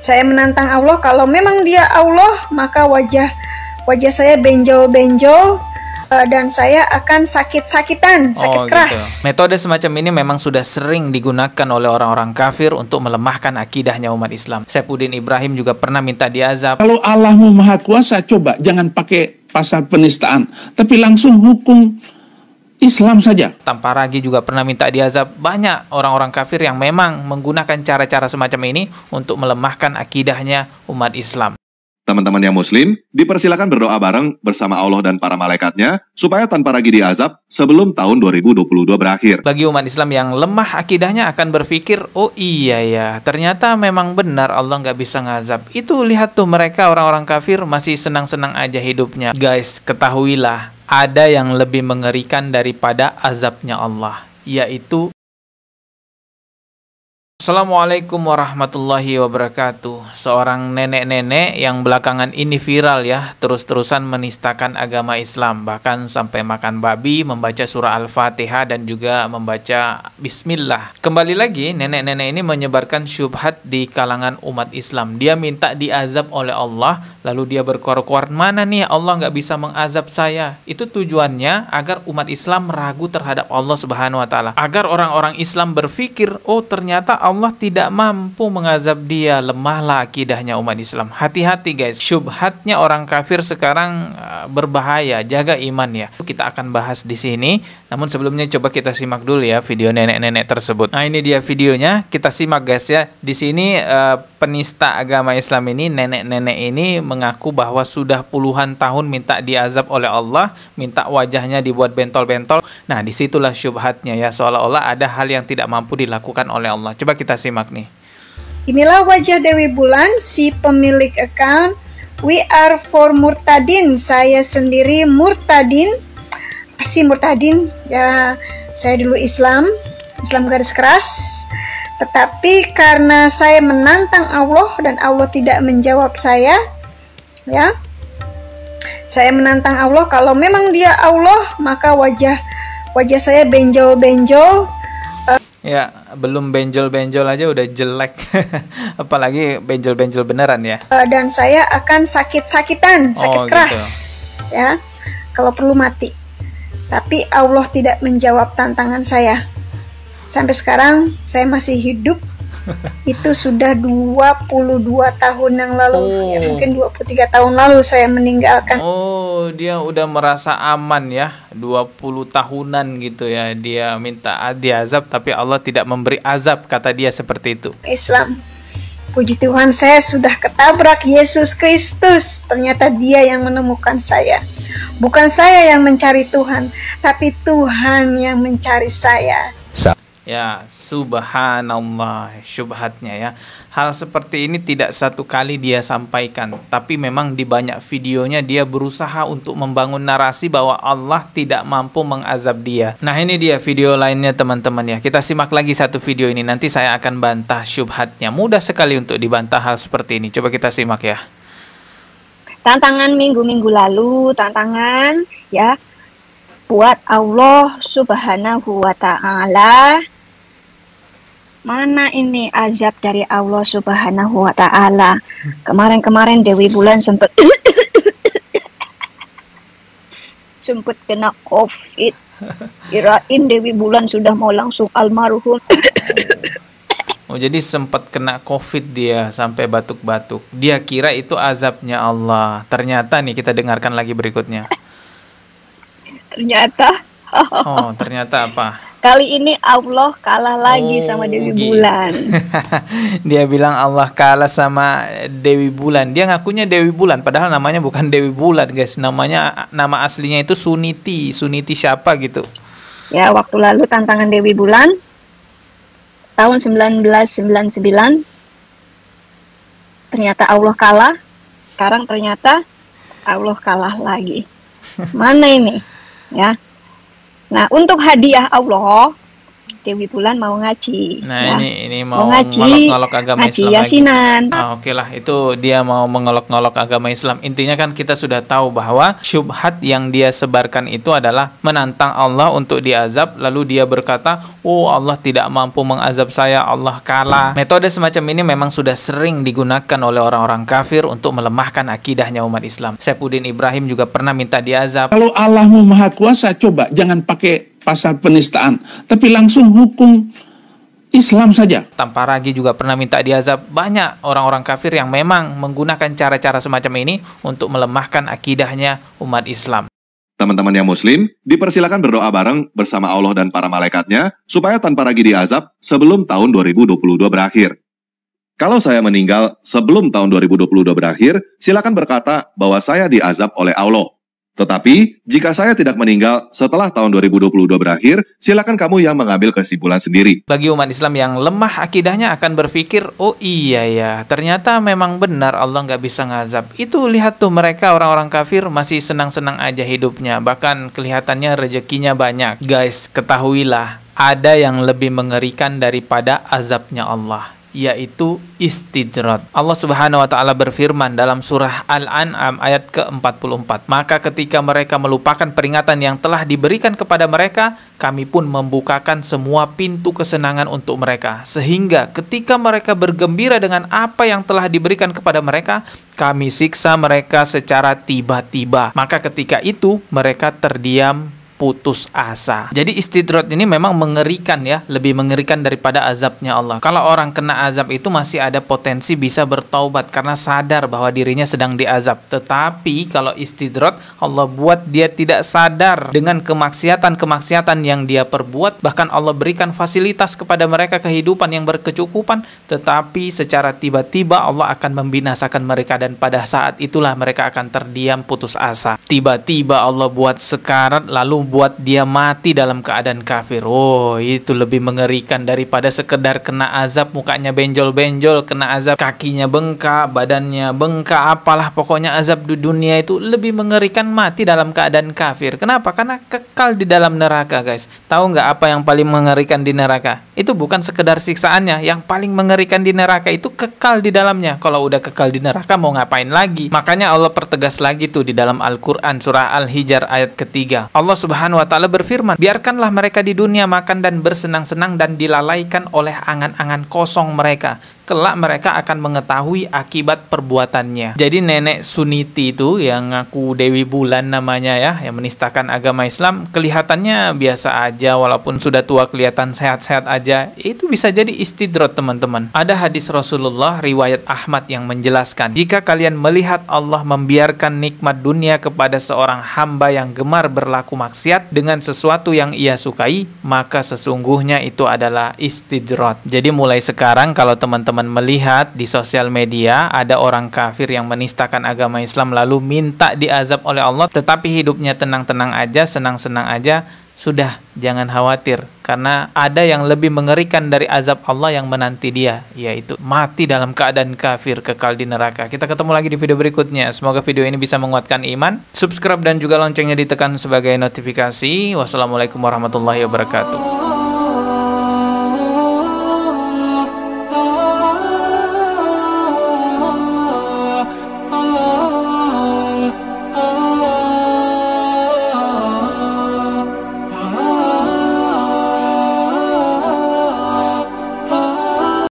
Saya menantang Allah kalau memang dia Allah maka wajah wajah saya benjol-benjol eh, dan saya akan sakit-sakitan, oh, sakit oh, keras. Gitu. Metode semacam ini memang sudah sering digunakan oleh orang-orang kafir untuk melemahkan akidahnya umat Islam. Sepudin Ibrahim juga pernah minta diazab. Kalau Allahmu Maha Kuasa, coba jangan pakai pasal penistaan, tapi langsung hukum Islam saja. Tanpa ragi juga pernah minta diazab banyak orang-orang kafir yang memang menggunakan cara-cara semacam ini untuk melemahkan akidahnya umat Islam. Teman-teman yang muslim, dipersilakan berdoa bareng bersama Allah dan para malaikatnya supaya tanpa ragi diazab sebelum tahun 2022 berakhir. Bagi umat Islam yang lemah akidahnya akan berpikir, oh iya ya, ternyata memang benar Allah nggak bisa ngazab. Itu lihat tuh mereka orang-orang kafir masih senang-senang aja hidupnya. Guys, ketahuilah, ada yang lebih mengerikan daripada azabnya Allah, yaitu Assalamualaikum warahmatullahi wabarakatuh. Seorang nenek-nenek yang belakangan ini viral ya, terus-terusan menistakan agama Islam, bahkan sampai makan babi, membaca surah Al-Fatihah dan juga membaca bismillah. Kembali lagi, nenek-nenek ini menyebarkan syubhat di kalangan umat Islam. Dia minta diazab oleh Allah, lalu dia berkor-kor, "Mana nih Allah nggak bisa mengazab saya?" Itu tujuannya agar umat Islam ragu terhadap Allah Subhanahu wa taala, agar orang-orang Islam berpikir, "Oh, ternyata Allah tidak mampu mengazab dia, lemahlah akidahnya umat Islam. Hati-hati guys, syubhatnya orang kafir sekarang uh, berbahaya, jaga iman ya. Kita akan bahas di sini, namun sebelumnya coba kita simak dulu ya video nenek-nenek tersebut. Nah ini dia videonya, kita simak guys ya. Di sini uh, penista agama Islam ini, nenek-nenek ini mengaku bahwa sudah puluhan tahun minta diazab oleh Allah, minta wajahnya dibuat bentol-bentol. Nah, disitulah syubhatnya ya, seolah-olah ada hal yang tidak mampu dilakukan oleh Allah. Coba kita simak nih. Inilah wajah Dewi Bulan, si pemilik account. We are for Murtadin. Saya sendiri Murtadin. Si Murtadin, ya saya dulu Islam, Islam garis keras tetapi karena saya menantang Allah dan Allah tidak menjawab saya, ya. Saya menantang Allah kalau memang dia Allah, maka wajah wajah saya benjol-benjol. Uh, ya, belum benjol-benjol aja udah jelek. Apalagi benjol-benjol beneran ya. Uh, dan saya akan sakit-sakitan, oh, sakit oh, keras. Gitu. Ya. Kalau perlu mati. Tapi Allah tidak menjawab tantangan saya sampai sekarang saya masih hidup itu sudah 22 tahun yang lalu ya, oh. ya mungkin 23 tahun lalu saya meninggalkan oh dia udah merasa aman ya 20 tahunan gitu ya dia minta azab, tapi Allah tidak memberi azab kata dia seperti itu Islam puji Tuhan saya sudah ketabrak Yesus Kristus ternyata dia yang menemukan saya bukan saya yang mencari Tuhan tapi Tuhan yang mencari saya Ya, subhanallah syubhatnya ya. Hal seperti ini tidak satu kali dia sampaikan, tapi memang di banyak videonya dia berusaha untuk membangun narasi bahwa Allah tidak mampu mengazab dia. Nah, ini dia video lainnya teman-teman ya. Kita simak lagi satu video ini nanti saya akan bantah syubhatnya. Mudah sekali untuk dibantah hal seperti ini. Coba kita simak ya. Tantangan minggu-minggu lalu, tantangan ya buat Allah Subhanahu wa taala mana ini azab dari Allah Subhanahu wa taala. Kemarin-kemarin Dewi Bulan sempat sempat kena COVID. Kirain Dewi Bulan sudah mau langsung almarhum. oh, jadi sempat kena COVID dia sampai batuk-batuk. Dia kira itu azabnya Allah. Ternyata nih kita dengarkan lagi berikutnya. Ternyata. Oh, ternyata apa? Kali ini Allah kalah lagi oh, sama Dewi gitu. Bulan. dia bilang Allah kalah sama Dewi Bulan. Dia ngakunya Dewi Bulan, padahal namanya bukan Dewi Bulan, guys. Namanya nama aslinya itu Suniti. Suniti siapa gitu? Ya, waktu lalu tantangan Dewi Bulan tahun 1999 ternyata Allah kalah. Sekarang ternyata Allah kalah lagi. Mana ini? Ya. Nah, untuk hadiah Allah Dewi Bulan mau ngaji. Nah, ya. ini ini mau, mau ngaji, ngolok-ngolok agama ngaji Islam yasinan. lagi. Nah, oke okay lah itu dia mau mengolok-ngolok agama Islam. Intinya kan kita sudah tahu bahwa syubhat yang dia sebarkan itu adalah menantang Allah untuk diazab lalu dia berkata, "Oh, Allah tidak mampu mengazab saya, Allah kalah." Metode semacam ini memang sudah sering digunakan oleh orang-orang kafir untuk melemahkan akidahnya umat Islam. Saifuddin Ibrahim juga pernah minta diazab. Kalau Allah Maha Kuasa, coba jangan pakai pasal penistaan, tapi langsung hukum Islam saja. Tanpa ragi juga pernah minta diazab banyak orang-orang kafir yang memang menggunakan cara-cara semacam ini untuk melemahkan akidahnya umat Islam. Teman-teman yang muslim, dipersilakan berdoa bareng bersama Allah dan para malaikatnya supaya tanpa ragi diazab sebelum tahun 2022 berakhir. Kalau saya meninggal sebelum tahun 2022 berakhir, silakan berkata bahwa saya diazab oleh Allah. Tetapi, jika saya tidak meninggal setelah tahun 2022 berakhir, silakan kamu yang mengambil kesimpulan sendiri. Bagi umat Islam yang lemah akidahnya akan berpikir, oh iya ya, ternyata memang benar Allah nggak bisa ngazab. Itu lihat tuh mereka orang-orang kafir masih senang-senang aja hidupnya, bahkan kelihatannya rezekinya banyak. Guys, ketahuilah, ada yang lebih mengerikan daripada azabnya Allah yaitu istidrat. Allah Subhanahu wa taala berfirman dalam surah Al-An'am ayat ke-44, "Maka ketika mereka melupakan peringatan yang telah diberikan kepada mereka, kami pun membukakan semua pintu kesenangan untuk mereka, sehingga ketika mereka bergembira dengan apa yang telah diberikan kepada mereka, kami siksa mereka secara tiba-tiba. Maka ketika itu mereka terdiam putus asa. Jadi istidrot ini memang mengerikan ya, lebih mengerikan daripada azabnya Allah. Kalau orang kena azab itu masih ada potensi bisa bertaubat karena sadar bahwa dirinya sedang diazab. Tetapi kalau istidrot Allah buat dia tidak sadar dengan kemaksiatan-kemaksiatan yang dia perbuat, bahkan Allah berikan fasilitas kepada mereka kehidupan yang berkecukupan, tetapi secara tiba-tiba Allah akan membinasakan mereka dan pada saat itulah mereka akan terdiam putus asa. Tiba-tiba Allah buat sekarat lalu buat dia mati dalam keadaan kafir. Oh, itu lebih mengerikan daripada sekedar kena azab mukanya benjol-benjol, kena azab kakinya bengkak, badannya bengkak, apalah pokoknya azab di dunia itu lebih mengerikan mati dalam keadaan kafir. Kenapa? Karena kekal di dalam neraka, guys. Tahu nggak apa yang paling mengerikan di neraka? itu bukan sekedar siksaannya yang paling mengerikan di neraka itu kekal di dalamnya kalau udah kekal di neraka mau ngapain lagi makanya Allah pertegas lagi tuh di dalam Al-Quran surah Al-Hijr ayat ketiga Allah subhanahu wa ta'ala berfirman biarkanlah mereka di dunia makan dan bersenang-senang dan dilalaikan oleh angan-angan kosong mereka kelak mereka akan mengetahui akibat perbuatannya. Jadi nenek Suniti itu yang ngaku Dewi Bulan namanya ya, yang menistakan agama Islam, kelihatannya biasa aja walaupun sudah tua kelihatan sehat-sehat aja. Itu bisa jadi istidrot teman-teman. Ada hadis Rasulullah riwayat Ahmad yang menjelaskan, jika kalian melihat Allah membiarkan nikmat dunia kepada seorang hamba yang gemar berlaku maksiat dengan sesuatu yang ia sukai, maka sesungguhnya itu adalah istidrot. Jadi mulai sekarang kalau teman-teman teman-teman melihat di sosial media ada orang kafir yang menistakan agama Islam lalu minta diazab oleh Allah tetapi hidupnya tenang-tenang aja, senang-senang aja, sudah jangan khawatir karena ada yang lebih mengerikan dari azab Allah yang menanti dia yaitu mati dalam keadaan kafir kekal di neraka. Kita ketemu lagi di video berikutnya. Semoga video ini bisa menguatkan iman. Subscribe dan juga loncengnya ditekan sebagai notifikasi. Wassalamualaikum warahmatullahi wabarakatuh.